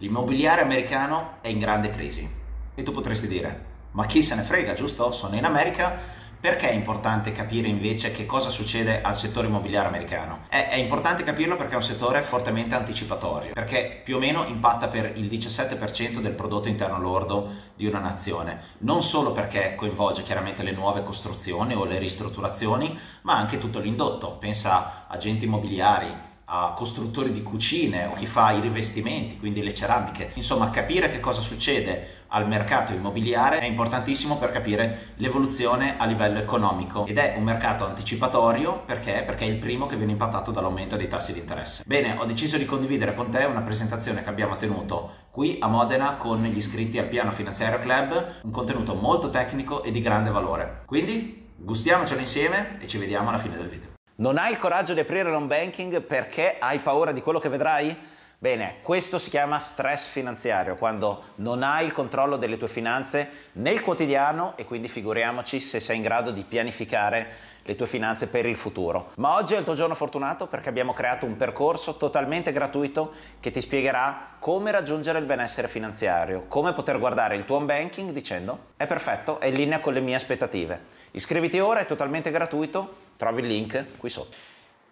L'immobiliare americano è in grande crisi. E tu potresti dire, ma chi se ne frega, giusto? Sono in America. Perché è importante capire invece che cosa succede al settore immobiliare americano? È, è, importante capirlo perché è un settore fortemente anticipatorio, perché più o meno impatta per il 17% del prodotto interno lordo di una nazione, non solo perché coinvolge chiaramente le nuove costruzioni o le ristrutturazioni, ma anche tutto l'indotto, pensa a agenti immobiliari, a costruttori di cucine o chi fa i rivestimenti, quindi le ceramiche. Insomma, capire che cosa succede al mercato immobiliare è importantissimo per capire l'evoluzione a livello economico ed è un mercato anticipatorio perché? perché è il primo che viene impattato dall'aumento dei tassi di interesse. Bene, ho deciso di condividere con te una presentazione che abbiamo tenuto qui a Modena con gli iscritti al Piano Finanziario Club, un contenuto molto tecnico e di grande valore. Quindi gustiamocelo insieme e ci vediamo alla fine del video. Non hai il coraggio di aprire l'home banking perché hai paura di quello che vedrai? Bene, questo si chiama stress finanziario, quando non hai il controllo delle tue finanze nel quotidiano e quindi figuriamoci se sei in grado di pianificare le tue finanze per il futuro. Ma oggi è il tuo giorno fortunato perché abbiamo creato un percorso totalmente gratuito che ti spiegherà come raggiungere il benessere finanziario, come poter guardare il tuo home banking dicendo è perfetto, è in linea con le mie aspettative. Iscriviti ora, è totalmente gratuito, trovi il link qui sotto.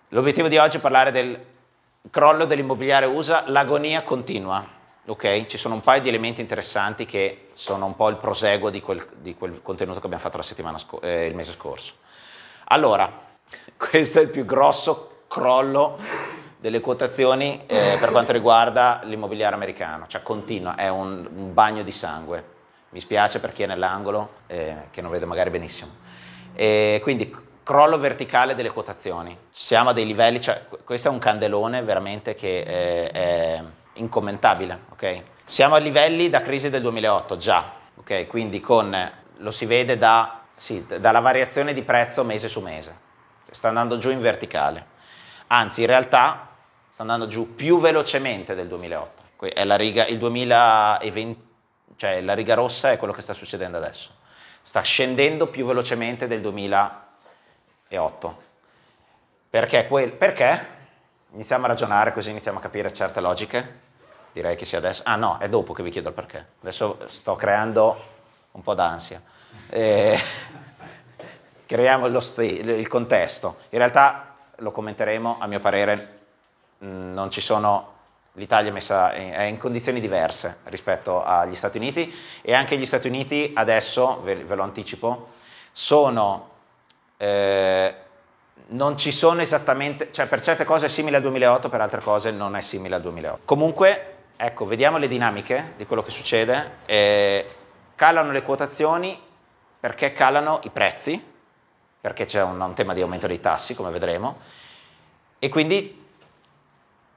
L'obiettivo di oggi è parlare del crollo dell'immobiliare USA, l'agonia continua, ok? Ci sono un paio di elementi interessanti che sono un po' il proseguo di quel, di quel contenuto che abbiamo fatto sco- eh, il mese scorso. Allora, questo è il più grosso crollo delle quotazioni eh, per quanto riguarda l'immobiliare americano, cioè continua, è un, un bagno di sangue. Mi spiace per chi è nell'angolo, eh, che non vede magari benissimo. E quindi crollo verticale delle quotazioni. Siamo a dei livelli, cioè questo è un candelone veramente che è, eh, è incommentabile, ok? Siamo a livelli da crisi del 2008 già, ok? Quindi con, lo si vede da, sì, dalla variazione di prezzo mese su mese, sta andando giù in verticale, anzi in realtà sta andando giù più velocemente del 2008, è la riga, il 2020, cioè la riga rossa è quello che sta succedendo adesso, sta scendendo più velocemente del 2008 e 8. Perché? Quel, perché? Iniziamo a ragionare così iniziamo a capire certe logiche. Direi che sia adesso. Ah no, è dopo che vi chiedo il perché. Adesso sto creando un po' d'ansia. Eh, creiamo st- il contesto. In realtà lo commenteremo, a mio parere mm, non ci sono l'Italia è messa in, è in condizioni diverse rispetto agli Stati Uniti e anche gli Stati Uniti adesso, ve, ve lo anticipo, sono eh, non ci sono esattamente, cioè per certe cose è simile al 2008, per altre cose non è simile al 2008. Comunque, ecco, vediamo le dinamiche di quello che succede. Eh, calano le quotazioni perché calano i prezzi, perché c'è un, un tema di aumento dei tassi, come vedremo, e quindi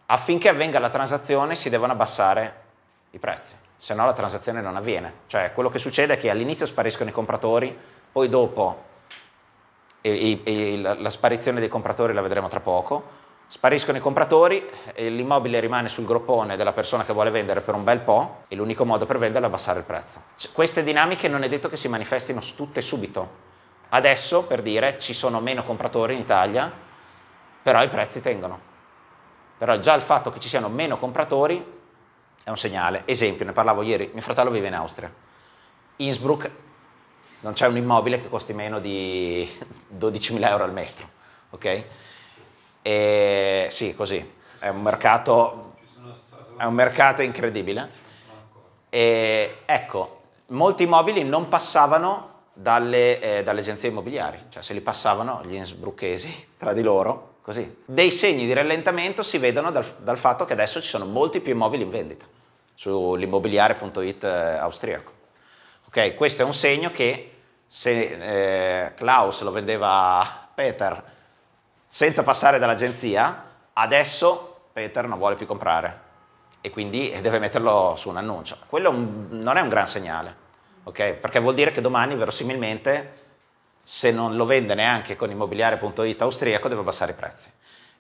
affinché avvenga la transazione si devono abbassare i prezzi, se no la transazione non avviene. Cioè quello che succede è che all'inizio spariscono i compratori, poi dopo e, e, e la, la sparizione dei compratori la vedremo tra poco, Spariscono i compratori e l'immobile rimane sul groppone della persona che vuole vendere per un bel po' e l'unico modo per venderlo è abbassare il prezzo. C- cioè, queste dinamiche non è detto che si manifestino tutte subito. Adesso, per dire, ci sono meno compratori in Italia, però i prezzi tengono. Però già il fatto che ci siano meno compratori è un segnale. Esempio, ne parlavo ieri, mio fratello vive in Austria. Innsbruck non c'è un immobile che costi meno di 12.000 euro al metro, ok? E, sì, così, è un mercato, è un mercato incredibile. E, ecco, molti immobili non passavano dalle, eh, dalle, agenzie immobiliari, cioè se li passavano gli insbrucchesi tra di loro, così. Dei segni di rallentamento si vedono dal, dal fatto che adesso ci sono molti più immobili in vendita sull'immobiliare.it eh, austriaco. Okay, questo è un segno che se eh, Klaus lo vendeva a Peter senza passare dall'agenzia, adesso Peter non vuole più comprare e quindi eh, deve metterlo su un annuncio. Quello non è un gran segnale, ok? perché vuol dire che domani verosimilmente se non lo vende neanche con immobiliare.it austriaco deve abbassare i prezzi.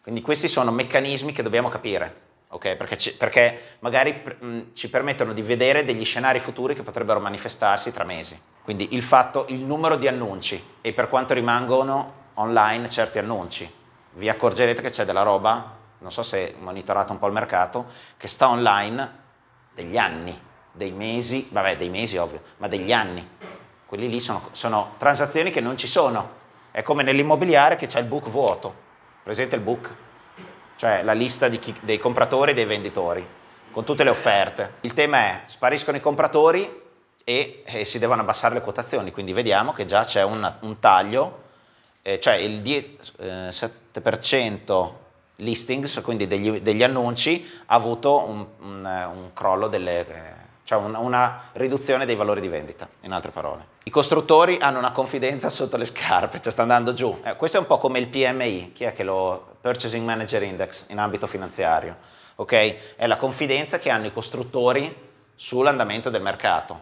Quindi questi sono meccanismi che dobbiamo capire ok? Perché, perché magari mh, mm, ci permettono di vedere degli scenari futuri che potrebbero manifestarsi tra mesi. Quindi il fatto, il numero di annunci e per quanto rimangono online certi annunci. Vi accorgerete che c'è della roba, non so se monitorate un po' il mercato, che sta online degli anni, dei mesi, vabbè dei mesi ovvio, ma degli anni. Quelli lì sono, sono transazioni che non ci sono. È come nell'immobiliare che c'è il book vuoto, presente il book cioè la lista chi, dei compratori e dei venditori, con tutte le offerte. Il tema è spariscono i compratori e, e si devono abbassare le quotazioni, quindi vediamo che già c'è un, un taglio, eh, cioè il 10, eh, 7% listings, quindi degli, degli, annunci, ha avuto un, un, eh, un crollo delle... Eh, cioè una, una, riduzione dei valori di vendita, in altre parole. I costruttori hanno una confidenza sotto le scarpe, cioè sta andando giù. Eh, questo è un po' come il PMI, chi è che lo Purchasing Manager Index in ambito finanziario, ok? È la confidenza che hanno i costruttori sull'andamento del mercato,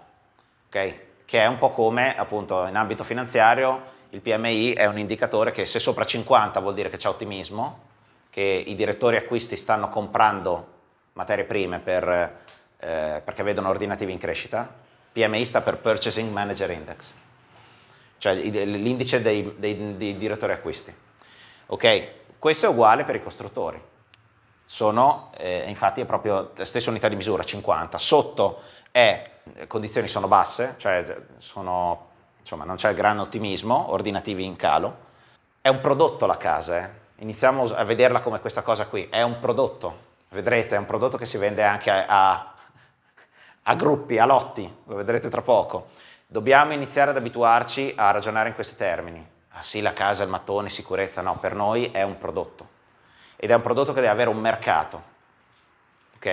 ok? Che è un po' come appunto in ambito finanziario il PMI è un indicatore che se sopra 50 vuol dire che c'è ottimismo, che i direttori acquisti stanno comprando materie prime per eh, perché vedono ordinativi in crescita, PMI sta per Purchasing Manager Index, cioè l'indice dei, dei, dei direttori acquisti. Ok, Questo è uguale per i costruttori, sono, eh, infatti è proprio la stessa unità di misura, 50, sotto è, eh, condizioni sono basse, cioè sono, insomma, non c'è gran ottimismo, ordinativi in calo, è un prodotto la casa, eh. iniziamo a vederla come questa cosa qui, è un prodotto, vedrete è un prodotto che si vende anche a, a a gruppi, a lotti, lo vedrete tra poco. Dobbiamo iniziare ad abituarci a ragionare in questi termini. Ah sì, la casa, il mattone, sicurezza, no, per noi è un prodotto. Ed è un prodotto che deve avere un mercato, ok?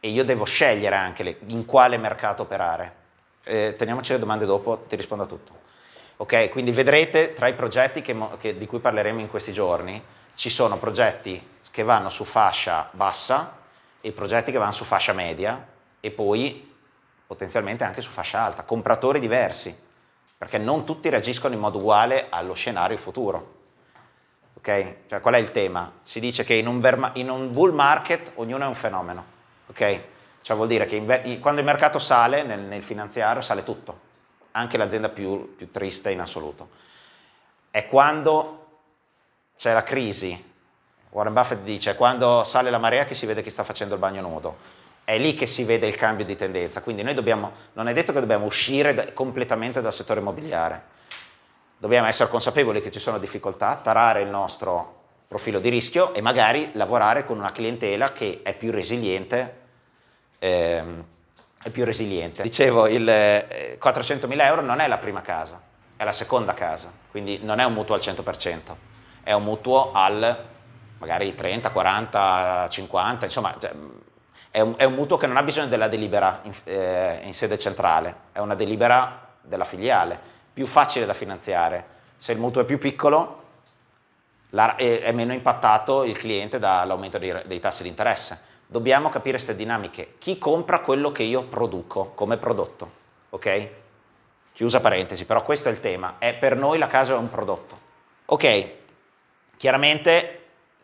E io devo scegliere anche le, in quale mercato operare. Eh, teniamoci le domande dopo, ti rispondo a tutto. Ok, quindi vedrete tra i progetti che, che, di cui parleremo in questi giorni, ci sono progetti che vanno su fascia bassa e progetti che vanno su fascia media e poi potenzialmente anche su fascia alta, compratori diversi, perché non tutti reagiscono in modo uguale allo scenario futuro. Ok? Cioè, qual è il tema? Si dice che in un, verma- in un bull market ognuno è un fenomeno, Ok? cioè, vuol dire che in- quando il mercato sale nel, nel finanziario sale tutto, anche l'azienda più, più triste in assoluto. È quando c'è la crisi, Warren Buffett dice quando sale la marea che si vede chi sta facendo il bagno nudo è lì che si vede il cambio di tendenza, quindi noi dobbiamo, non è detto che dobbiamo uscire da, completamente dal settore immobiliare, dobbiamo essere consapevoli che ci sono difficoltà, tarare il nostro profilo di rischio e magari lavorare con una clientela che è più resiliente. Ehm, è più resiliente. Dicevo, il 400.000 eh, euro non è la prima casa, è la seconda casa, quindi non è un mutuo al 100%, è un mutuo al magari 30, 40, 50, insomma cioè, è un, è un, mutuo che non ha bisogno della delibera in, eh, in, sede centrale, è una delibera della filiale, più facile da finanziare. Se il mutuo è più piccolo la, è, è, meno impattato il cliente dall'aumento dei, dei tassi di interesse. Dobbiamo capire queste dinamiche. Chi compra quello che io produco come prodotto? Ok? Chiusa parentesi, però questo è il tema. È, per noi la casa è un prodotto. Ok, chiaramente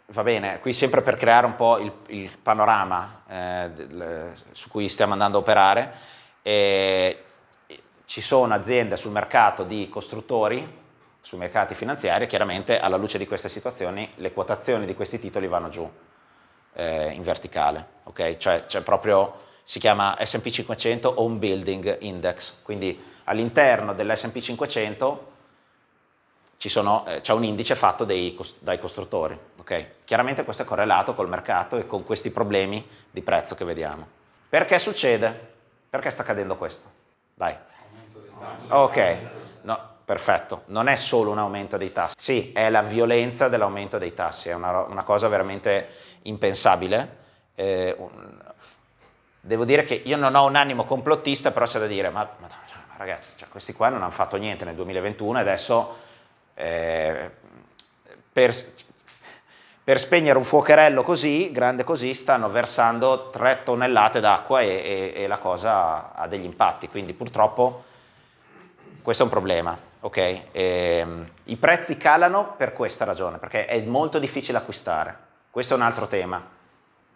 va bene, qui sempre per creare un po' il, il panorama eh, del, su cui stiamo andando a operare, eh, ci sono aziende sul mercato di costruttori, sui mercati finanziari, chiaramente alla luce di queste situazioni le quotazioni di questi titoli vanno giù eh, in verticale, ok? Cioè c'è proprio, si chiama SP 500 Home Building Index, quindi all'interno dell'SP 500 ci sono, eh, c'è un indice fatto dei, dai costruttori. Okay? Chiaramente questo è correlato col mercato e con questi problemi di prezzo che vediamo. Perché succede? Perché sta accadendo questo? Dai. Ok, no, perfetto. Non è solo un aumento dei tassi, sì, è la violenza dell'aumento dei tassi, è una, una cosa veramente impensabile. Eh, un, devo dire che io non ho un animo complottista, però c'è da dire, ma, ma ragazzi, cioè, questi qua non hanno fatto niente nel 2021 e adesso eh, per, per, spegnere un fuocherello così, grande così, stanno versando 3 tonnellate d'acqua e, e, e la cosa ha degli impatti, quindi purtroppo questo è un problema. Okay? E, ehm, I prezzi calano per questa ragione, perché è molto difficile acquistare. Questo è un altro tema.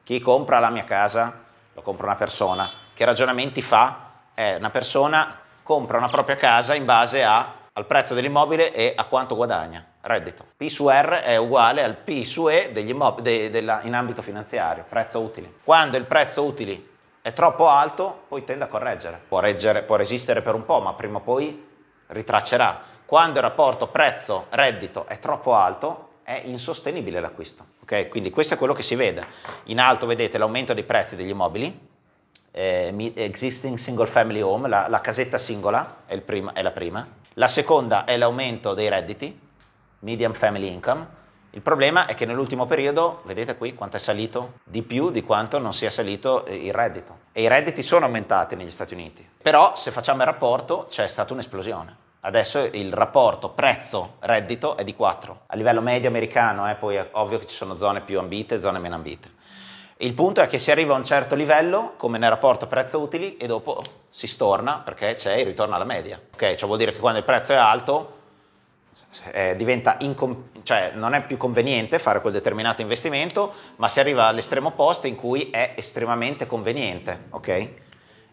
Chi compra la mia casa lo compra una persona. Che ragionamenti fa? Eh, una persona compra una propria casa in base a al prezzo dell'immobile e a quanto guadagna, reddito. P su R è uguale al P su E de, della, in ambito finanziario, prezzo utile. Quando il prezzo utile è troppo alto, poi tende a correggere. Può, reggere, può resistere per un po', ma prima o poi ritraccerà. Quando il rapporto prezzo-reddito è troppo alto, è insostenibile l'acquisto. Ok, quindi questo è quello che si vede. In alto vedete l'aumento dei prezzi degli immobili, eh, existing single family home, la, la casetta singola è, prima, è la prima, la seconda è l'aumento dei redditi, medium family income. Il problema è che nell'ultimo periodo, vedete qui quanto è salito, di più di quanto non sia salito eh, il reddito. E i redditi sono aumentati negli Stati Uniti. Però se facciamo il rapporto c'è stata un'esplosione. Adesso il rapporto prezzo-reddito è di 4. A livello medio americano, eh, poi è ovvio che ci sono zone più ambite e zone meno ambite. Il punto è che si arriva a un certo livello, come nel rapporto prezzo-utili, e dopo si storna perché c'è il ritorno alla media. Ok, ciò vuol dire che quando il prezzo è alto eh, diventa cioè non è più conveniente fare quel determinato investimento, ma si arriva all'estremo opposto in cui è estremamente conveniente, ok?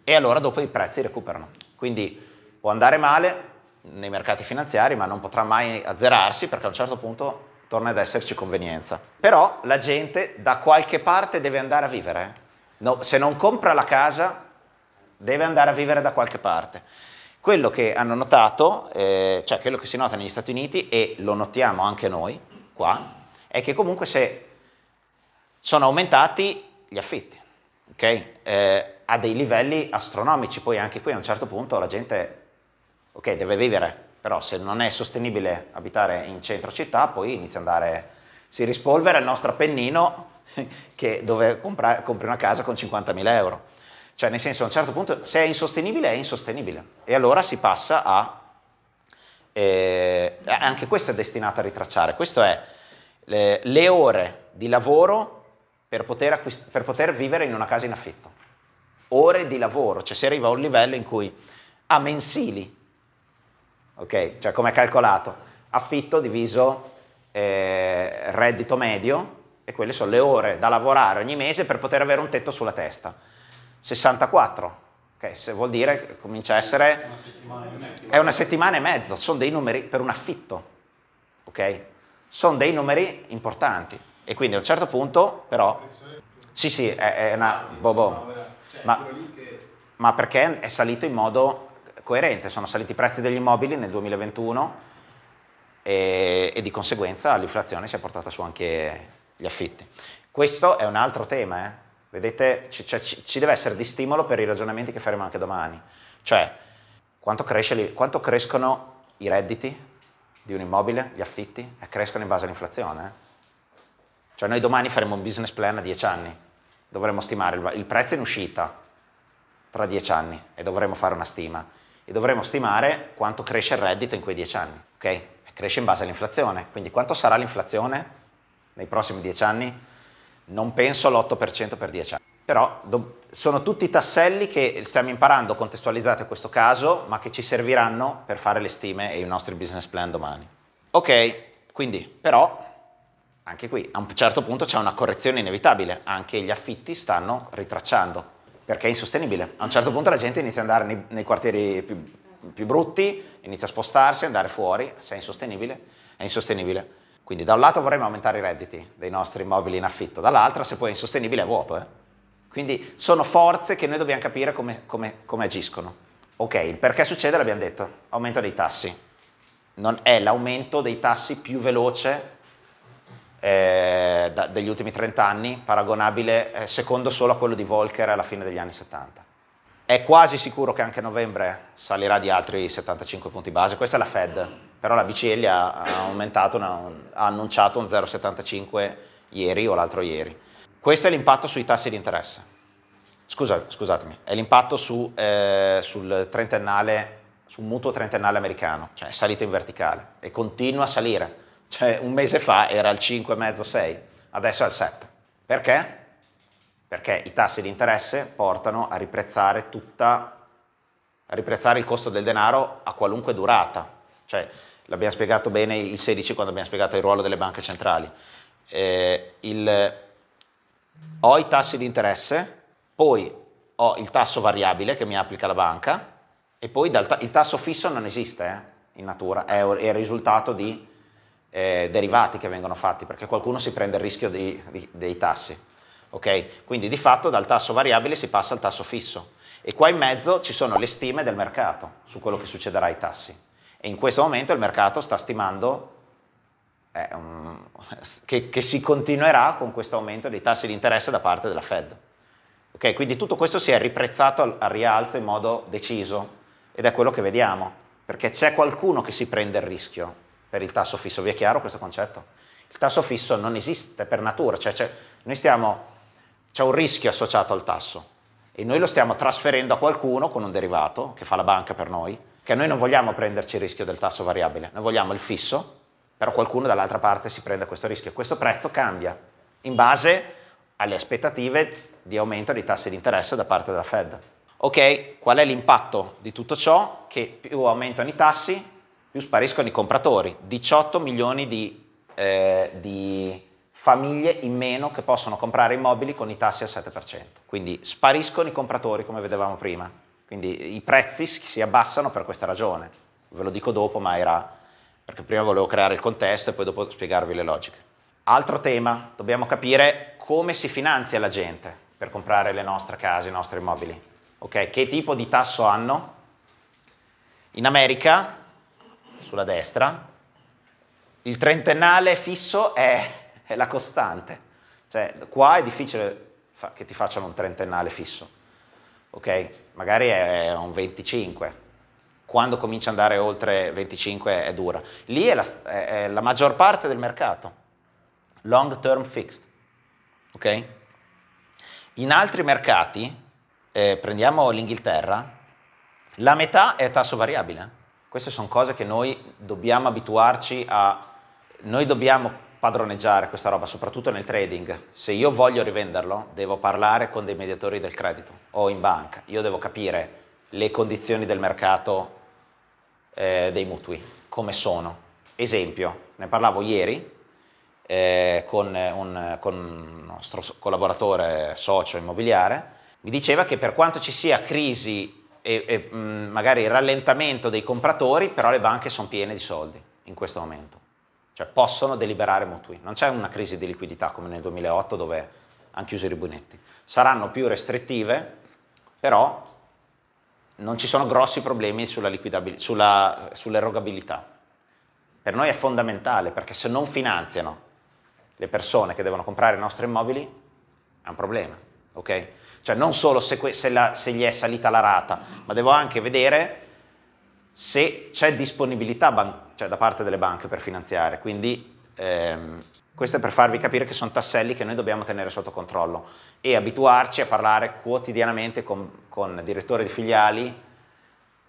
E allora dopo i prezzi recuperano. Quindi può andare male nei mercati finanziari, ma non potrà mai azzerarsi perché a un certo punto torna ad esserci convenienza. Però la gente da qualche parte deve andare a vivere. Eh. No, se non compra la casa, deve andare a vivere da qualche parte. Quello che hanno notato, eh, cioè quello che si nota negli Stati Uniti, e lo notiamo anche noi qua, è che comunque se sono aumentati gli affitti, okay? eh, a dei livelli astronomici, poi anche qui a un certo punto la gente okay, deve vivere, però se non è sostenibile abitare in centro città, poi inizia ad andare, si rispolvera il nostro appennino che dove comprare, compri una casa con 50.000 euro. Cioè nel senso a un certo punto se è insostenibile è insostenibile e allora si passa a... Eh, anche questo è destinato a ritracciare, questo è le, le ore di lavoro per poter, acquist- per poter vivere in una casa in affitto. Ore di lavoro, cioè si arriva a un livello in cui a mensili ok? Cioè come è calcolato? Affitto diviso eh, reddito medio e quelle sono le ore da lavorare ogni mese per poter avere un tetto sulla testa. 64, ok? Se vuol dire che comincia a essere... Una è una settimana e mezzo, sono dei numeri per un affitto, ok? Sono dei numeri importanti e quindi a un certo punto però... Sì, sì, è, è una... Boh, boh. Ma, cioè, ma perché è salito in modo coerente, sono saliti i prezzi degli immobili nel 2021 e, e di conseguenza l'inflazione si è portata su anche gli affitti. Questo è un altro tema, eh? vedete, ci, cioè, ci, ci, deve essere di stimolo per i ragionamenti che faremo anche domani, cioè quanto, cresce, quanto crescono i redditi di un immobile, gli affitti, e crescono in base all'inflazione. Eh. Cioè noi domani faremo un business plan a 10 anni, dovremo stimare il, il prezzo in uscita tra 10 anni e dovremo fare una stima e dovremo stimare quanto cresce il reddito in quei 10 anni. ok? Cresce in base all'inflazione, quindi quanto sarà l'inflazione nei prossimi 10 anni? Non penso l'8% per 10 anni. Però do- sono tutti tasselli che stiamo imparando contestualizzati a questo caso, ma che ci serviranno per fare le stime e i nostri business plan domani. Ok, quindi però anche qui a un certo punto c'è una correzione inevitabile, anche gli affitti stanno ritracciando, perché è insostenibile. A un certo punto la gente inizia ad andare nei, nei quartieri più, più, brutti, inizia a spostarsi, andare fuori, se è insostenibile, è insostenibile. Quindi da un lato vorremmo aumentare i redditi dei nostri immobili in affitto, dall'altra se poi è insostenibile è vuoto. Eh? Quindi sono forze che noi dobbiamo capire come, come, come agiscono. Ok, il perché succede l'abbiamo detto, aumento dei tassi. Non è l'aumento dei tassi più veloce eh, da, degli ultimi 30 anni, paragonabile eh, secondo solo a quello di Volcker alla fine degli anni 70. È quasi sicuro che anche a novembre salirà di altri 75 punti base, questa è la Fed, però la BCE ha, ha, una, ha annunciato un 0,75 ieri o l'altro ieri. Questo è l'impatto sui tassi di interesse. Scusa, scusatemi, è l'impatto su, eh, sul trentennale, sul mutuo trentennale americano, cioè è salito in verticale e continua a salire cioè un mese fa era al 5,5-6, adesso è al 7. Perché? Perché i tassi di interesse portano a riprezzare, tutta, a riprezzare il costo del denaro a qualunque durata. Cioè, l'abbiamo spiegato bene il 16 quando abbiamo spiegato il ruolo delle banche centrali. Eh, il, ho i tassi di interesse, poi ho il tasso variabile che mi applica la banca e poi ta- il tasso fisso non esiste eh, in natura, è, è il risultato di eh, derivati che vengono fatti, perché qualcuno si prende il rischio di, di, dei tassi. Okay? Quindi di fatto dal tasso variabile si passa al tasso fisso e qua in mezzo ci sono le stime del mercato su quello che succederà ai tassi. E in questo momento il mercato sta stimando eh, um, che, che, si continuerà con questo aumento dei tassi di interesse da parte della Fed. Okay? Quindi tutto questo si è riprezzato al, al rialzo in modo deciso ed è quello che vediamo, perché c'è qualcuno che si prende il rischio per il tasso fisso. Vi è chiaro questo concetto? Il tasso fisso non esiste per natura, cioè c'è, cioè, c'è un rischio associato al tasso e noi lo stiamo trasferendo a qualcuno con un derivato che fa la banca per noi, che noi non vogliamo prenderci il rischio del tasso variabile, noi vogliamo il fisso, però qualcuno dall'altra parte si prende questo rischio. Questo prezzo cambia in base alle aspettative di aumento dei tassi di interesse da parte della Fed. Ok, qual è l'impatto di tutto ciò? Che più aumentano i tassi, più spariscono i compratori, 18 milioni di, eh, di, famiglie in meno che possono comprare immobili con i tassi al 7%, quindi spariscono i compratori come vedevamo prima, quindi i prezzi si abbassano per questa ragione, ve lo dico dopo ma era perché prima volevo creare il contesto e poi dopo spiegarvi le logiche. Altro tema, dobbiamo capire come si finanzia la gente per comprare le nostre case, i nostri immobili, okay, che tipo di tasso hanno? In America sulla destra, il trentennale fisso è, è la costante. Cioè, qua è difficile fa- che ti facciano un trentennale fisso, ok? Magari è un 25, quando comincia ad andare oltre 25 è dura. Lì è la, è, è la, maggior parte del mercato, long term fixed. Ok? In altri mercati, eh, prendiamo l'Inghilterra, la metà è tasso variabile. Eh. Queste sono cose che noi dobbiamo abituarci a... Noi dobbiamo padroneggiare questa roba, soprattutto nel trading. Se io voglio rivenderlo, devo parlare con dei mediatori del credito o in banca. Io devo capire le condizioni del mercato eh, dei mutui, come sono. Esempio, ne parlavo ieri eh, con, un, con un nostro collaboratore socio immobiliare, mi diceva che per quanto ci sia crisi e, e mh, mm, magari il rallentamento dei compratori, però le banche sono piene di soldi in questo momento, cioè possono deliberare mutui. Non c'è una crisi di liquidità come nel 2008 dove hanno chiuso i ribunetti. Saranno più restrittive, però non ci sono grossi problemi sulla sulla, sull'erogabilità. Per noi è fondamentale perché se non finanziano le persone che devono comprare i nostri immobili è un problema. ok? Cioè non solo se, que- se, la- se gli è salita la rata, ma devo anche vedere se c'è disponibilità ban- cioè da parte delle banche per finanziare. Quindi ehm, questo è per farvi capire che sono tasselli che noi dobbiamo tenere sotto controllo e abituarci a parlare quotidianamente con, con direttori di filiali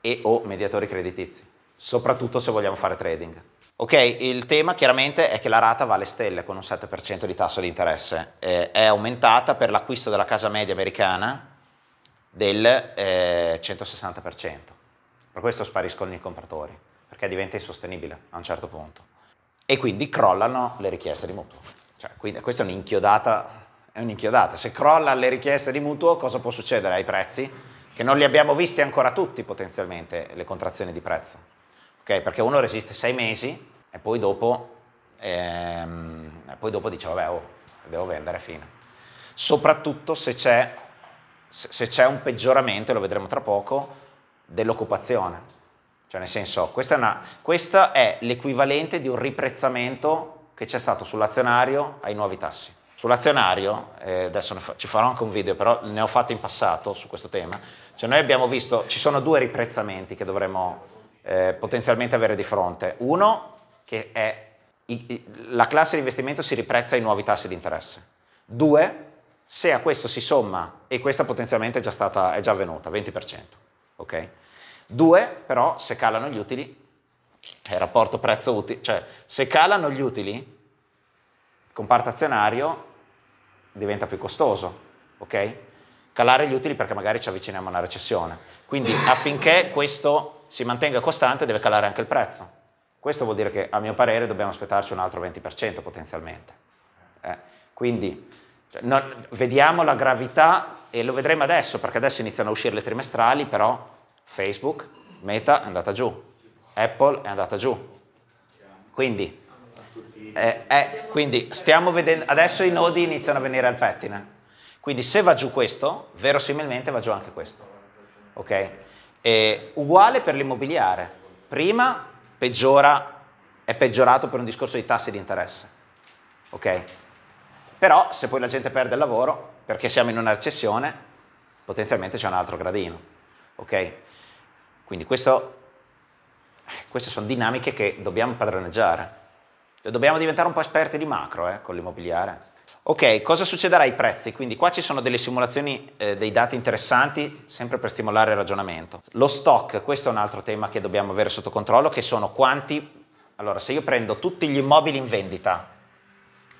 e o mediatori creditizi, soprattutto se vogliamo fare trading. Ok, il tema chiaramente è che la rata va alle stelle con un 7% di tasso di interesse, eh, è aumentata per l'acquisto della casa media americana del eh, 160%, per questo spariscono i compratori, perché diventa insostenibile a un certo punto e quindi crollano le richieste di mutuo. Cioè, quindi, questa è un'inchiodata, è un'inchiodata, se crolla le richieste di mutuo cosa può succedere ai prezzi? Che non li abbiamo visti ancora tutti potenzialmente le contrazioni di prezzo okay? perché uno resiste sei mesi e poi dopo, ehm, e poi dopo dice vabbè oh, devo vendere, fine. Soprattutto se c'è, se, c'è un peggioramento, lo vedremo tra poco, dell'occupazione. Cioè nel senso, questa è, una, questa è l'equivalente di un riprezzamento che c'è stato sull'azionario ai nuovi tassi. Sull'azionario, eh, adesso fa, ci farò anche un video, però ne ho fatto in passato su questo tema, cioè noi abbiamo visto, ci sono due riprezzamenti che dovremmo eh, potenzialmente avere di fronte. Uno, che è la classe di investimento si riprezza i nuovi tassi di interesse. Due, se a questo si somma, e questa potenzialmente è già, stata, è già avvenuta, 20%. Okay? Due, però, se calano gli utili, è eh, il rapporto prezzo utile cioè se calano gli utili, il comparto azionario diventa più costoso, ok? calare gli utili perché magari ci avviciniamo a una recessione. Quindi affinché questo si mantenga costante deve calare anche il prezzo. Questo vuol dire che a mio parere dobbiamo aspettarci un altro 20% potenzialmente. Eh, quindi cioè, non, vediamo la gravità e lo vedremo adesso perché adesso iniziano a uscire le trimestrali, però Facebook, Meta è andata giù, Apple è andata giù. Quindi, eh, eh, quindi stiamo vedendo, adesso i nodi iniziano a venire al pettine. Quindi se va giù questo, verosimilmente va giù anche questo. Ok? E uguale per l'immobiliare. Prima peggiora, è peggiorato per un discorso di tassi di interesse. Ok? Però se poi la gente perde il lavoro, perché siamo in una recessione, potenzialmente c'è un altro gradino. Ok? Quindi questo, queste sono dinamiche che dobbiamo padroneggiare. Dobbiamo diventare un po' esperti di macro eh, con l'immobiliare. Ok, cosa succederà ai prezzi? Quindi qua ci sono delle simulazioni, eh, dei dati interessanti, sempre per stimolare il ragionamento. Lo stock, questo è un altro tema che dobbiamo avere sotto controllo, che sono quanti... Allora, se io prendo tutti gli immobili in vendita,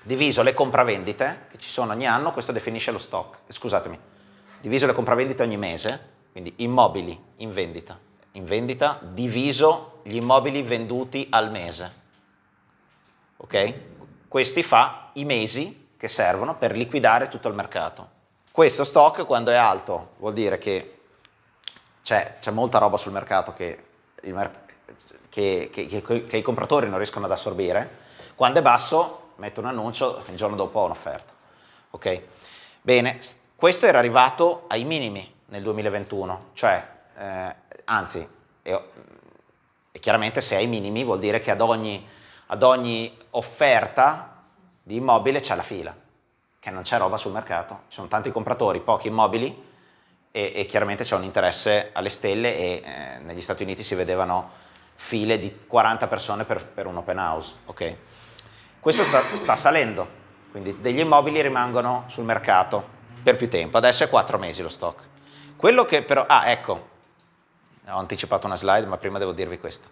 diviso le compravendite, che ci sono ogni anno, questo definisce lo stock, eh, scusatemi, diviso le compravendite ogni mese, quindi immobili in vendita, in vendita diviso gli immobili venduti al mese. Ok? Questi fa i mesi che servono per liquidare tutto il mercato. Questo stock quando è alto vuol dire che c'è, c'è molta roba sul mercato che, mer- che, che, che, i compratori non riescono ad assorbire, quando è basso metto un annuncio e il giorno dopo ho un'offerta. Ok? Bene, questo era arrivato ai minimi nel 2021, cioè, eh, anzi, e, e chiaramente se è ai minimi vuol dire che ad ogni, ad ogni offerta di immobile c'è la fila, che non c'è roba sul mercato, ci sono tanti compratori, pochi immobili e, e chiaramente c'è un interesse alle stelle e eh, negli Stati Uniti si vedevano file di 40 persone per, per un open house. Okay? Questo sta, sta salendo, quindi degli immobili rimangono sul mercato per più tempo, adesso è 4 mesi lo stock. Quello che però, ah ecco, ho anticipato una slide ma prima devo dirvi questo,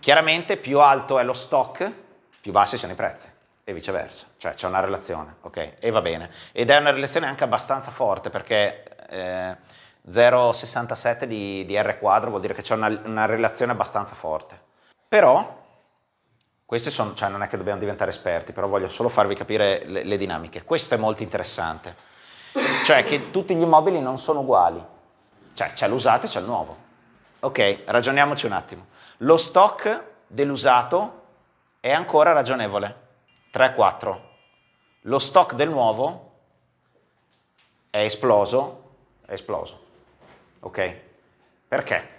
chiaramente più alto è lo stock, più bassi sono i prezzi e viceversa, cioè c'è una relazione, ok? E va bene. Ed è una relazione anche abbastanza forte perché eh, 0,67 di, di, R quadro vuol dire che c'è una, una relazione abbastanza forte. Però, questi sono, cioè non è che dobbiamo diventare esperti, però voglio solo farvi capire le, le dinamiche. Questo è molto interessante, cioè che tutti gli immobili non sono uguali, cioè c'è l'usato e c'è il nuovo. Ok, ragioniamoci un attimo. Lo stock dell'usato è ancora ragionevole, 3-4. Lo stock del nuovo è esploso, è esploso. Ok? Perché?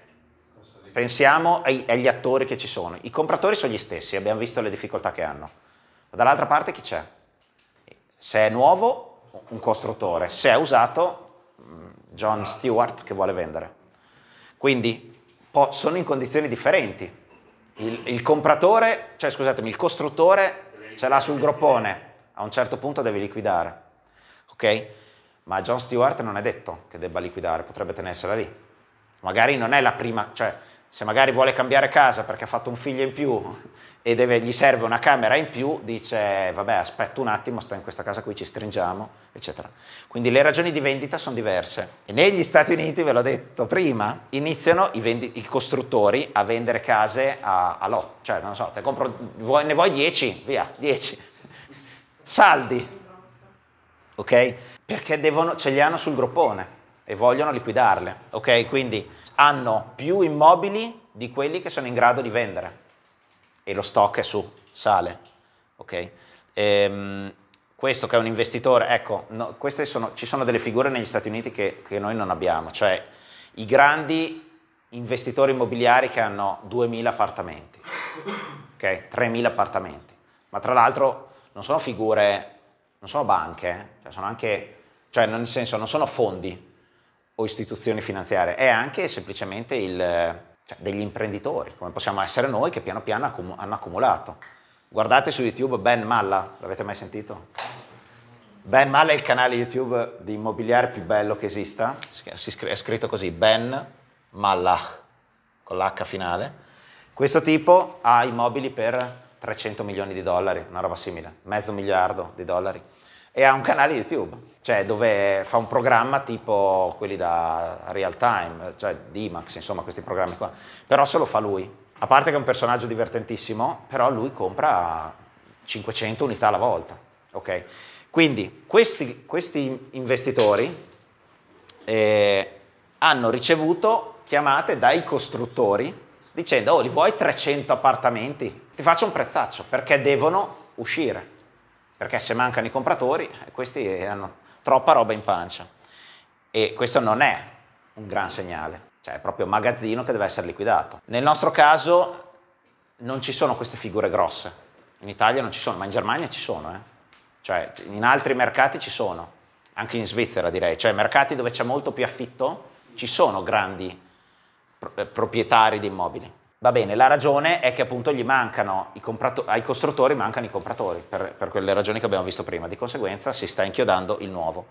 Pensiamo ai, agli attori che ci sono. I compratori sono gli stessi, abbiamo visto le difficoltà che hanno. Ma dall'altra parte chi c'è? Se è nuovo, un costruttore. Se è usato, mm, John Stewart che vuole vendere. Quindi sono in condizioni differenti. Il, il compratore, cioè scusatemi, il costruttore ce l'ha sul groppone, a un certo punto deve liquidare, ok? Ma John Stewart non è detto che debba liquidare, potrebbe tenersela lì. Magari non è la prima, cioè se magari vuole cambiare casa perché ha fatto un figlio in più e deve, gli serve una camera in più, dice vabbè aspetto un attimo, sto in questa casa qui, ci stringiamo, eccetera. Quindi le ragioni di vendita sono diverse. E negli Stati Uniti, ve l'ho detto prima, iniziano i, vendi- i costruttori a vendere case a, a lot, cioè non so, compro, ne vuoi 10? Via, 10. Saldi. Ok? Perché devono, ce li hanno sul groppone e vogliono liquidarle, ok? Quindi hanno più immobili di quelli che sono in grado di vendere e lo stock è su, sale, ok? Ehm, questo che è un investitore, ecco, no, queste sono, ci sono delle figure negli Stati Uniti che, che noi non abbiamo, cioè i grandi investitori immobiliari che hanno 2.000 appartamenti, ok? 3.000 appartamenti, ma tra l'altro non sono figure, non sono banche, eh, cioè sono anche, cioè nel senso non sono fondi, o istituzioni finanziarie, è anche semplicemente il, cioè, degli imprenditori, come possiamo essere noi che piano piano accum- hanno accumulato. Guardate su YouTube Ben Malla, l'avete mai sentito? Ben Malla è il canale YouTube di immobiliare più bello che esista, è scritto così, Ben Malla, con l'H finale. Questo tipo ha immobili per 300 milioni di dollari, una roba simile, mezzo miliardo di dollari e ha un canale YouTube, cioè dove fa un programma tipo quelli da real time, cioè D-Max, insomma questi programmi qua, però se lo fa lui. A parte che è un personaggio divertentissimo, però lui compra 500 unità alla volta, ok? Quindi questi, questi investitori eh, hanno ricevuto chiamate dai costruttori dicendo oh li vuoi 300 appartamenti? Ti faccio un prezzaccio perché devono uscire perché se mancano i compratori, eh, questi hanno troppa roba in pancia e questo non è un gran segnale, cioè è proprio un magazzino che deve essere liquidato. Nel nostro caso non ci sono queste figure grosse, in Italia non ci sono, ma in Germania ci sono, eh? cioè in altri mercati ci sono, anche in Svizzera direi, cioè mercati dove c'è molto più affitto ci sono grandi eh, proprietari di immobili. Va bene, la ragione è che appunto gli mancano i ai costruttori mancano i compratori, per, per quelle ragioni che abbiamo visto prima, di conseguenza si sta inchiodando il nuovo.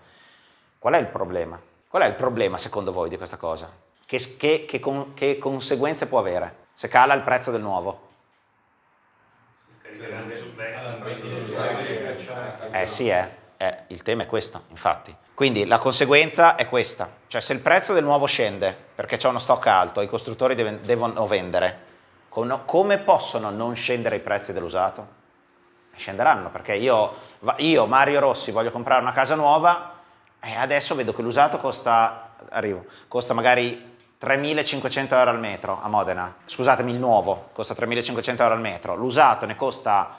Qual è il problema? Qual è il problema secondo voi di questa cosa? Che, che, che, con, che conseguenze può avere se cala il prezzo del nuovo? Eh sì, eh. Eh, il tema è questo, infatti. Quindi la conseguenza è questa, cioè se il prezzo del nuovo scende perché c'è uno stock alto, i costruttori deve, devono vendere, con, come possono non scendere i prezzi dell'usato? Scenderanno perché io, io Mario Rossi, voglio comprare una casa nuova e adesso vedo che l'usato costa, arrivo, costa magari 3.500 euro al metro a Modena, scusatemi il nuovo costa 3.500 euro al metro, l'usato ne costa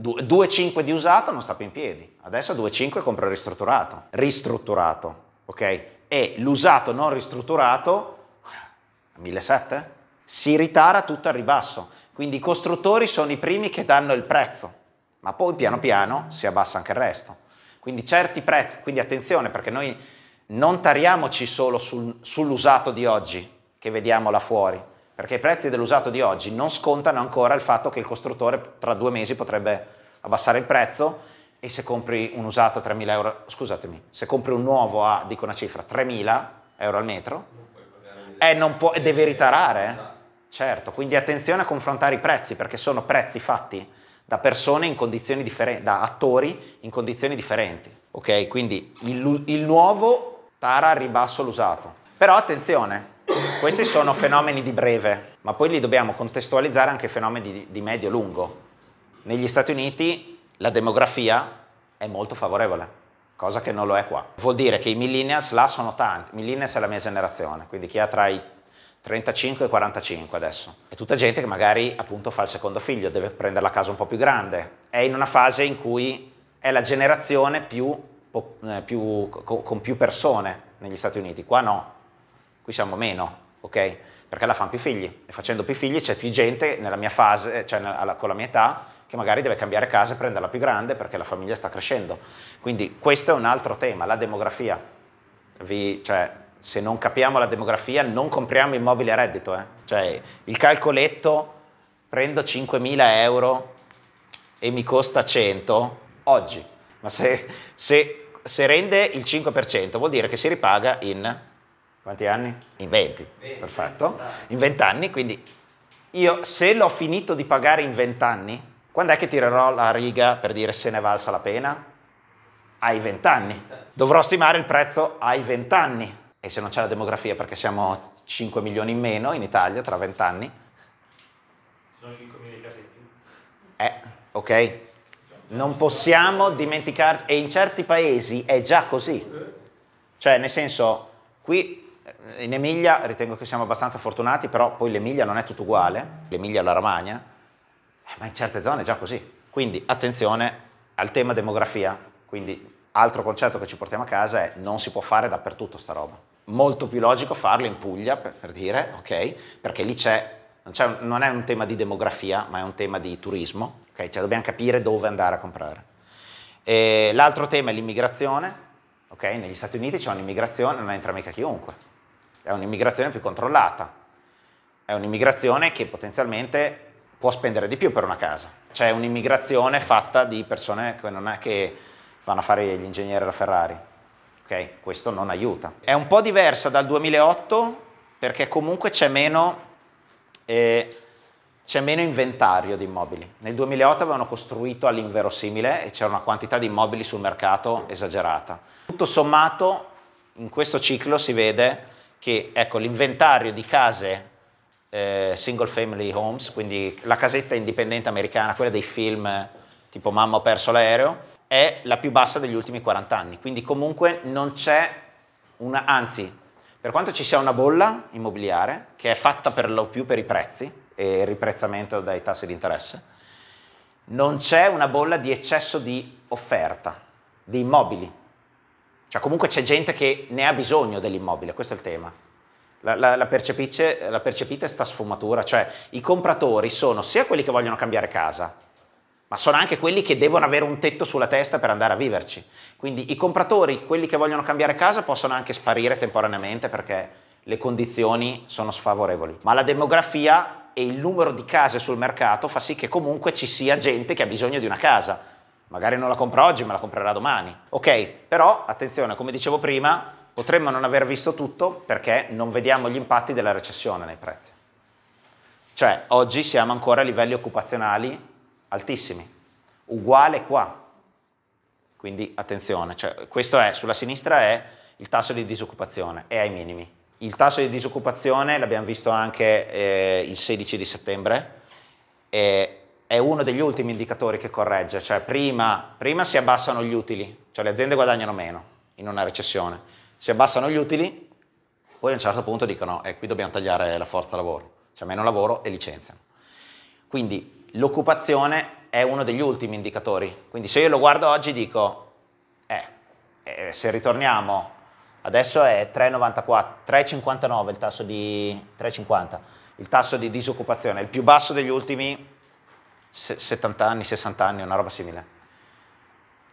2,5 di usato non sta più in piedi, adesso 2,5 compra ristrutturato, ristrutturato, ok? E l'usato non ristrutturato, 1.700, si ritara tutto al ribasso, quindi i costruttori sono i primi che danno il prezzo, ma poi piano piano si abbassa anche il resto. Quindi certi prezzi, quindi attenzione perché noi non tariamoci solo sul, sull'usato di oggi che vediamo là fuori, perché i prezzi dell'usato di oggi non scontano ancora il fatto che il costruttore tra due mesi potrebbe abbassare il prezzo e se compri un usato a 3.000 euro, scusatemi, se compri un nuovo a, dico una cifra, 3.000 euro al metro, non eh, non può, deve ritarare, eh. certo, quindi attenzione a confrontare i prezzi perché sono prezzi fatti da persone in condizioni differenti, da attori in condizioni differenti, ok? Quindi il, il nuovo tara al ribasso l'usato, però attenzione, questi sono fenomeni di breve, ma poi li dobbiamo contestualizzare anche fenomeni di, di medio-lungo. Negli Stati Uniti la demografia è molto favorevole cosa che non lo è qua. Vuol dire che i millennials là sono tanti, millennials è la mia generazione, quindi chi ha tra i 35 e i 45 adesso. È tutta gente che magari appunto fa il secondo figlio, deve prendere la casa un po' più grande, è in una fase in cui è la generazione più, eh, più, con più persone negli Stati Uniti, qua no qui siamo meno, ok? Perché la fanno più figli e facendo più figli c'è più gente nella mia fase, eh, cioè nella, con la mia età, che magari deve cambiare casa e prenderla più grande perché la famiglia sta crescendo. Quindi questo è un altro tema, la demografia. Vi, cioè, se non capiamo la demografia non compriamo immobili a reddito. Eh? Cioè, il calcoletto prendo 5.000 euro e mi costa 100 oggi, ma se, se, se rende il 5% vuol dire che si ripaga in quanti anni? In 20. 20. Perfetto. In 20 anni, quindi io se l'ho finito di pagare in 20 anni, quando è che tirerò la riga per dire se ne è valsa la pena? Ai 20 anni. Dovrò stimare il prezzo ai 20 anni. E se non c'è la demografia, perché siamo 5 milioni in meno in Italia tra 20 anni? Sono 5 milioni di case in più. Eh, ok. Non possiamo dimenticarci, e in certi paesi è già così. Cioè, nel senso, qui eh, in Emilia ritengo che siamo abbastanza fortunati, però poi l'Emilia non è tutto uguale, l'Emilia e la Romagna, eh, ma in certe zone è già così. Quindi attenzione al tema demografia, quindi altro concetto che ci portiamo a casa è non si può fare dappertutto sta roba. Molto più logico farlo in Puglia, per, per dire, ok? Perché lì c'è, non, c'è, non è un tema di demografia, ma è un tema di turismo, ok? Cioè dobbiamo capire dove andare a comprare. E l'altro tema è l'immigrazione, ok? Negli Stati Uniti c'è un'immigrazione, non entra mica chiunque è un'immigrazione più controllata, è un'immigrazione che potenzialmente può spendere di più per una casa. C'è un'immigrazione fatta di persone che non è che vanno a fare gli ingegneri alla Ferrari, okay? questo non aiuta. È un po' diversa dal 2008 perché comunque c'è meno, eh, c'è meno inventario di immobili. Nel 2008 avevano costruito all'inverosimile e c'era una quantità di immobili sul mercato esagerata. Tutto sommato in questo ciclo si vede che ecco, l'inventario di case eh, single family homes, quindi la casetta indipendente americana, quella dei film tipo Mamma ho perso l'aereo, è la più bassa degli ultimi 40 anni, quindi comunque non c'è una, anzi, per quanto ci sia una bolla immobiliare, che è fatta per lo più per i prezzi e il riprezzamento dai tassi di interesse, non c'è una bolla di eccesso di offerta di immobili, cioè comunque c'è gente che ne ha bisogno dell'immobile, questo è il tema. La, la, la, percepice, la percepita è sta sfumatura, cioè i compratori sono sia quelli che vogliono cambiare casa, ma sono anche quelli che devono avere un tetto sulla testa per andare a viverci. Quindi i compratori, quelli che vogliono cambiare casa, possono anche sparire temporaneamente perché le condizioni sono sfavorevoli. Ma la demografia e il numero di case sul mercato fa sì che comunque ci sia gente che ha bisogno di una casa. Magari non la compra oggi, ma la comprerà domani. Ok, però attenzione, come dicevo prima, potremmo non aver visto tutto perché non vediamo gli impatti della recessione nei prezzi. Cioè, oggi siamo ancora a livelli occupazionali altissimi, uguale qua. Quindi attenzione, cioè, questo è, sulla sinistra è il tasso di disoccupazione, è ai minimi. Il tasso di disoccupazione l'abbiamo visto anche eh, il 16 di settembre, eh, è uno degli ultimi indicatori che corregge, cioè prima, prima, si abbassano gli utili, cioè le aziende guadagnano meno in una recessione, si abbassano gli utili, poi a un certo punto dicono, eh, qui dobbiamo tagliare la forza lavoro, cioè meno lavoro e licenziano. Quindi l'occupazione è uno degli ultimi indicatori, quindi se io lo guardo oggi dico, eh, eh, se ritorniamo, adesso è 3,94, 3,59 il tasso di, 3,50, il tasso di disoccupazione, il più basso degli ultimi 70 anni, 60 anni, una roba simile.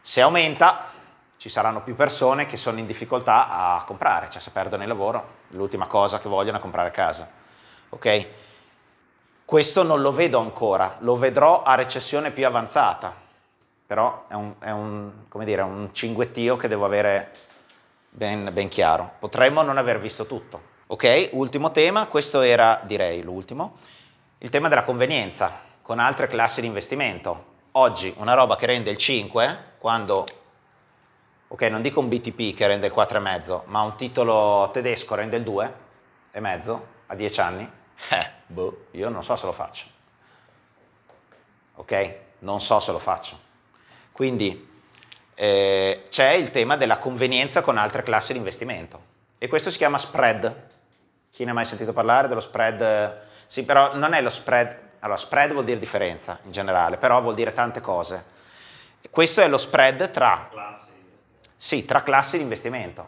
Se aumenta, ci saranno più persone che sono in difficoltà a comprare, cioè se perdono il lavoro, l'ultima cosa che vogliono è comprare casa. Ok? Questo non lo vedo ancora, lo vedrò a recessione più avanzata, però è un, è un, dire, un cinguettio che devo avere ben, ben chiaro. Potremmo non aver visto tutto. Ok, ultimo tema, questo era direi l'ultimo, il tema della convenienza con altre classi di investimento. Oggi una roba che rende il 5, quando, ok, non dico un BTP che rende il 4,5, ma un titolo tedesco rende il 2,5 a 10 anni, eh, boh, io non so se lo faccio. Ok? Non so se lo faccio. Quindi eh, c'è il tema della convenienza con altre classi di investimento. E questo si chiama spread. Chi ne ha mai sentito parlare dello spread? Sì, però non è lo spread allora, spread vuol dire differenza in generale, però vuol dire tante cose. Questo è lo spread tra classi di investimento. Sì, tra classi di investimento.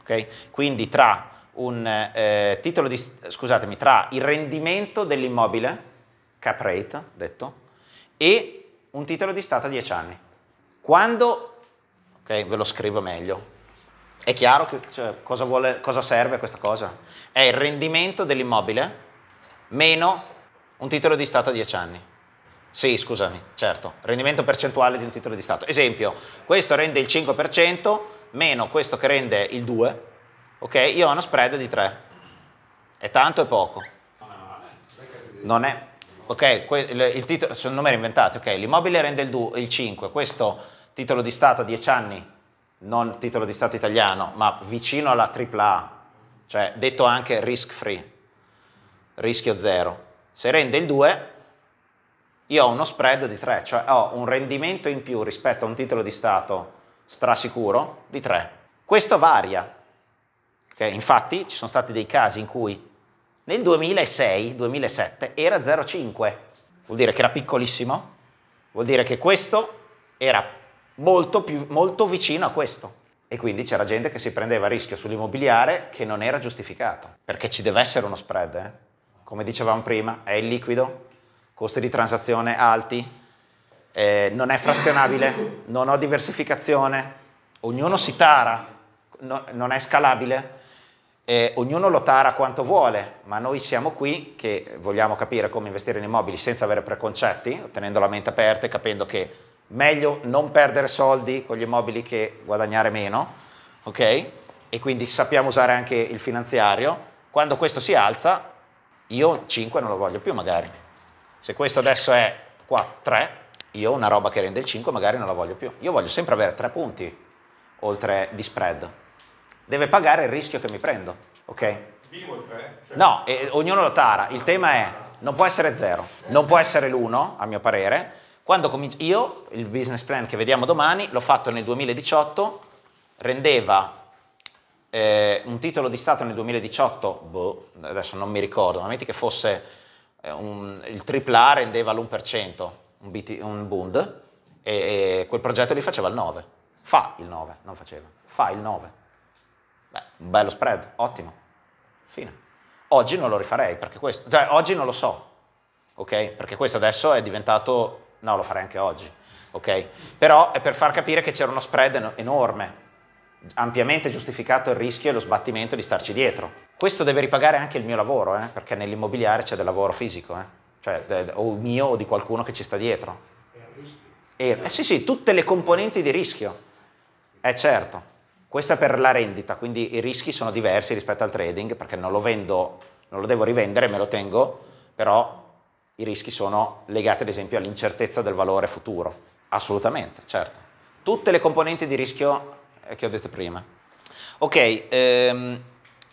Okay? Quindi tra un eh, titolo di scusatemi, tra il rendimento dell'immobile, cap rate detto, e un titolo di stato a 10 anni. Quando ok, ve lo scrivo meglio. È chiaro che, cioè, cosa, vuole, cosa serve questa cosa? È il rendimento dell'immobile meno un titolo di Stato a 10 anni. Sì, scusami, certo, rendimento percentuale di un titolo di Stato. Esempio, questo rende il 5% meno questo che rende il 2, ok? Io ho uno spread di 3. È tanto e poco? Non è. Ok, il titolo, sono numeri inventati, ok, l'immobile rende il, 2, il 5, questo titolo di Stato a 10 anni, non titolo di Stato italiano, ma vicino alla AAA, cioè detto anche risk free, rischio zero se rende il 2, io ho uno spread di 3, cioè ho un rendimento in più rispetto a un titolo di Stato strasicuro di 3. Questo varia. Okay? Infatti ci sono stati dei casi in cui nel 2006-2007 era 0,5, vuol dire che era piccolissimo, vuol dire che questo era molto, più, molto vicino a questo. E quindi c'era gente che si prendeva rischio sull'immobiliare che non era giustificato, perché ci deve essere uno spread. Eh? come dicevamo prima, è illiquido, liquido, costi di transazione alti, eh, non è frazionabile, non ho diversificazione, ognuno si tara, no, non è scalabile, eh, ognuno lo tara quanto vuole, ma noi siamo qui che vogliamo capire come investire in immobili senza avere preconcetti, tenendo la mente aperta e capendo che meglio non perdere soldi con gli immobili che guadagnare meno, ok? E quindi sappiamo usare anche il finanziario. Quando questo si alza, io 5 non lo voglio più magari. Se questo adesso è 4, 3, io una roba che rende il 5 magari non la voglio più. Io voglio sempre avere 3 punti oltre di spread. Deve pagare il rischio che mi prendo, ok? Vivo il 3? Cioè... No, e, ognuno lo tara. Il tema è, non può essere 0, non può essere l'1, a mio parere. Quando comincio, io il business plan che vediamo domani, l'ho fatto nel 2018, rendeva eh, un titolo di Stato nel 2018, boh, adesso non mi ricordo, ma metti che fosse eh, un, il AAA rendeva l'1%, un, BT, un Bund, e, e, quel progetto lì faceva il 9, fa il 9, non faceva, fa il 9. Beh, un bello spread, ottimo, fine. Oggi non lo rifarei, perché questo, cioè oggi non lo so, ok? Perché questo adesso è diventato, no lo farei anche oggi, ok? Però è per far capire che c'era uno spread enorme, ampiamente giustificato il rischio e lo sbattimento di starci dietro. Questo deve ripagare anche il mio lavoro, eh? perché nell'immobiliare c'è del lavoro fisico, eh? cioè o mio o di qualcuno che ci sta dietro. E, eh sì sì, tutte le componenti di rischio. Eh certo, questo è per la rendita, quindi i rischi sono diversi rispetto al trading, perché non lo vendo, non lo devo rivendere, me lo tengo, però i rischi sono legati ad esempio all'incertezza del valore futuro. Assolutamente, certo. Tutte le componenti di rischio che ho detto prima. Ok, ehm,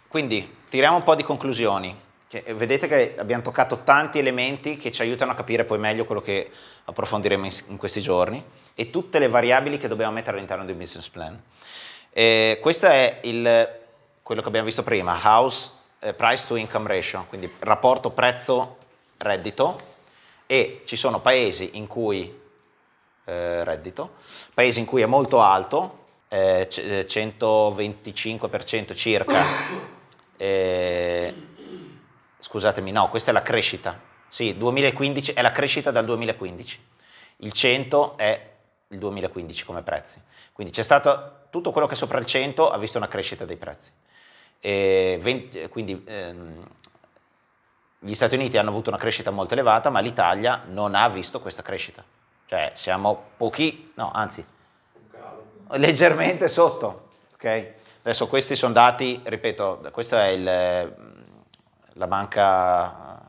quindi tiriamo un po' di conclusioni. Che, eh, vedete che abbiamo toccato tanti elementi che ci aiutano a capire poi meglio quello che approfondiremo in, in questi giorni e tutte le variabili che dobbiamo mettere all'interno del business plan. Eh, questo è il, quello che abbiamo visto prima, house eh, price to income ratio, quindi rapporto prezzo-reddito e ci sono paesi in cui eh, reddito, paesi in cui è molto alto, eh, c- 125% eh, circa. Eh, scusatemi, no, questa è la crescita. Sì, 2015 è la crescita dal 2015. Il 100 è il 2015 come prezzi. Quindi c'è stato tutto quello che è sopra il 100 ha visto una crescita dei prezzi. 20, quindi ehm, gli Stati Uniti hanno avuto una crescita molto elevata, ma l'Italia non ha visto questa crescita. Cioè siamo pochi, no, anzi leggermente sotto. Okay? Adesso questi sono dati, ripeto, questa è il, la banca,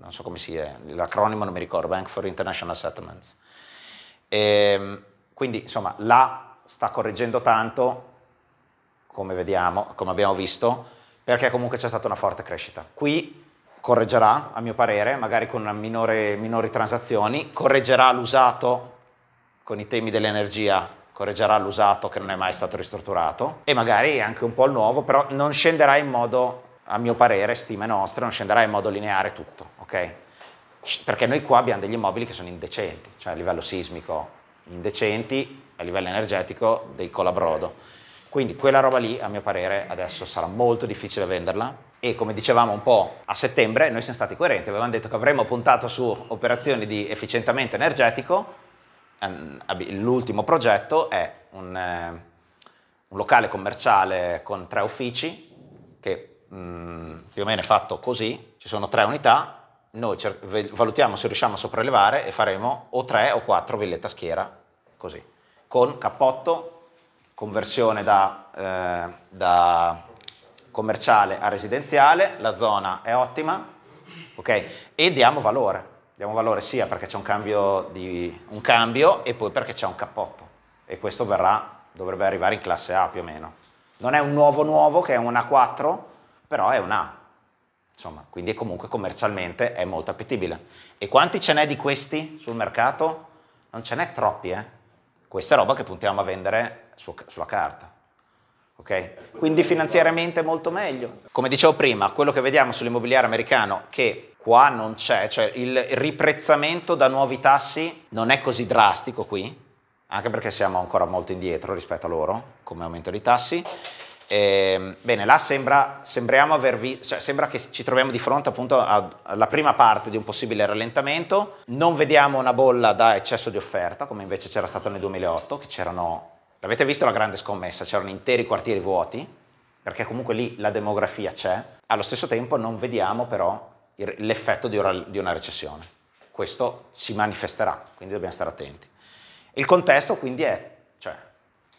non so come si è, l'acronimo non mi ricordo, Bank for International Settlements. E, ehm, quindi insomma là sta correggendo tanto, come, vediamo, come abbiamo visto, perché comunque c'è stata una forte crescita. Qui correggerà, a mio parere, magari con minore, minori transazioni, correggerà l'usato con i temi dell'energia correggerà l'usato che non è mai stato ristrutturato e magari anche un po' il nuovo, però non scenderà in modo, a mio parere, stime nostre, non scenderà in modo lineare tutto, ok? Perché noi qua abbiamo degli immobili che sono indecenti, cioè a livello sismico indecenti, a livello energetico dei colabrodo. Quindi quella roba lì, a mio parere, adesso sarà molto difficile venderla. E come dicevamo un po' a settembre, noi siamo stati coerenti, avevamo detto che avremmo puntato su operazioni di efficientamento energetico Ehm, l'ultimo progetto è un, eh, un, locale commerciale con tre uffici, che mh, mm, più o meno è fatto così, ci sono tre unità, noi valutiamo se riusciamo a sopraelevare e faremo o tre o quattro villetta schiera, così, con cappotto, conversione da, eh, da commerciale a residenziale, la zona è ottima, ok? E diamo valore diamo valore sia perché c'è un cambio, di, un cambio e poi perché c'è un cappotto e questo verrà, dovrebbe arrivare in classe A più o meno. Non è un nuovo nuovo che è un A4, però è un A. Insomma, quindi comunque commercialmente è molto appetibile. E quanti ce n'è di questi sul mercato? Non ce n'è troppi, eh? Questa è roba che puntiamo a vendere su, sulla carta. Ok? Quindi finanziariamente molto meglio. Come dicevo prima, quello che vediamo sull'immobiliare americano che qua non c'è, cioè il riprezzamento da nuovi tassi non è così drastico qui, anche perché siamo ancora molto indietro rispetto a loro come aumento dei tassi. E, ehm, bene, là sembra, vi, cioè, sembra, che ci troviamo di fronte appunto alla prima parte di un possibile rallentamento, non vediamo una bolla da eccesso di offerta come invece c'era stato nel 2008, che c'erano, l'avete visto la grande scommessa, c'erano interi quartieri vuoti, perché comunque lì la demografia c'è, allo stesso tempo non vediamo però l'effetto di una recessione. Questo si manifesterà, quindi dobbiamo stare attenti. Il contesto quindi è, cioè,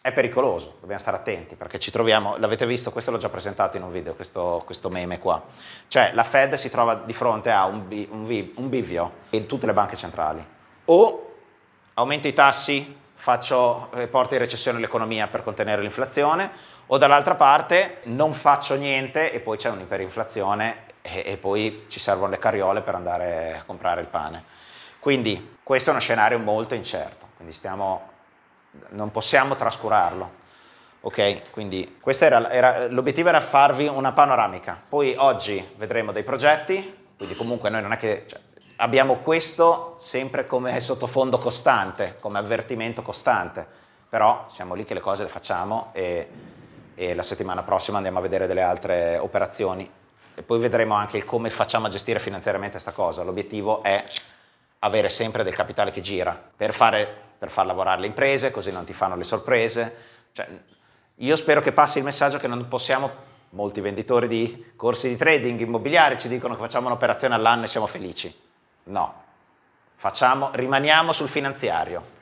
è pericoloso, dobbiamo stare attenti perché ci troviamo, l'avete visto, questo l'ho già presentato in un video, questo, questo meme qua, cioè la Fed si trova di fronte a un, bi, un, vi, un bivio in tutte le banche centrali. O aumento i tassi, faccio, eh, porto in recessione l'economia per contenere l'inflazione, o dall'altra parte non faccio niente e poi c'è un'iperinflazione e, e poi ci servono le carriole per andare a comprare il pane. Quindi questo è uno scenario molto incerto, quindi stiamo, non possiamo trascurarlo. Ok, quindi era, era, l'obiettivo era farvi una panoramica. Poi oggi vedremo dei progetti, quindi comunque noi non è che cioè, abbiamo questo sempre come sottofondo costante, come avvertimento costante, però siamo lì che le cose le facciamo e, e la settimana prossima andiamo a vedere delle altre operazioni e poi vedremo anche come facciamo a gestire finanziariamente questa cosa. L'obiettivo è avere sempre del capitale che gira per, fare, per, far lavorare le imprese, così non ti fanno le sorprese. Cioè, io spero che passi il messaggio che non possiamo, molti venditori di corsi di trading immobiliari ci dicono che facciamo un'operazione all'anno e siamo felici. No, facciamo, rimaniamo sul finanziario.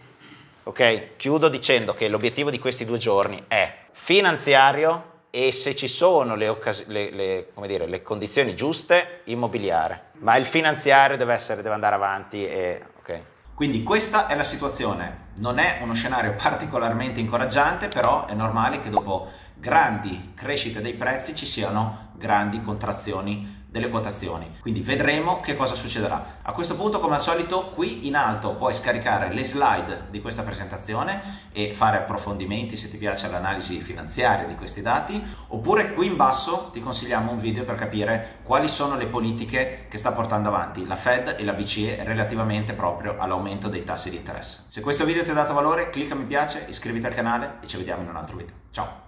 Ok? Chiudo dicendo che l'obiettivo di questi due giorni è finanziario e se ci sono le, le, le, dire, le, condizioni giuste, immobiliare. Ma il finanziario deve, essere, deve andare avanti e... Okay. Quindi questa è la situazione, non è uno scenario particolarmente incoraggiante, però è normale che dopo grandi crescite dei prezzi ci siano grandi contrazioni delle quotazioni. Quindi vedremo che cosa succederà. A questo punto, come al solito, qui in alto puoi scaricare le slide di questa presentazione e fare approfondimenti se ti piace l'analisi finanziaria di questi dati, oppure qui in basso ti consigliamo un video per capire quali sono le politiche che sta portando avanti la Fed e la BCE relativamente proprio all'aumento dei tassi di interesse. Se questo video ti ha dato valore, clicca mi piace, iscriviti al canale e ci vediamo in un altro video. Ciao!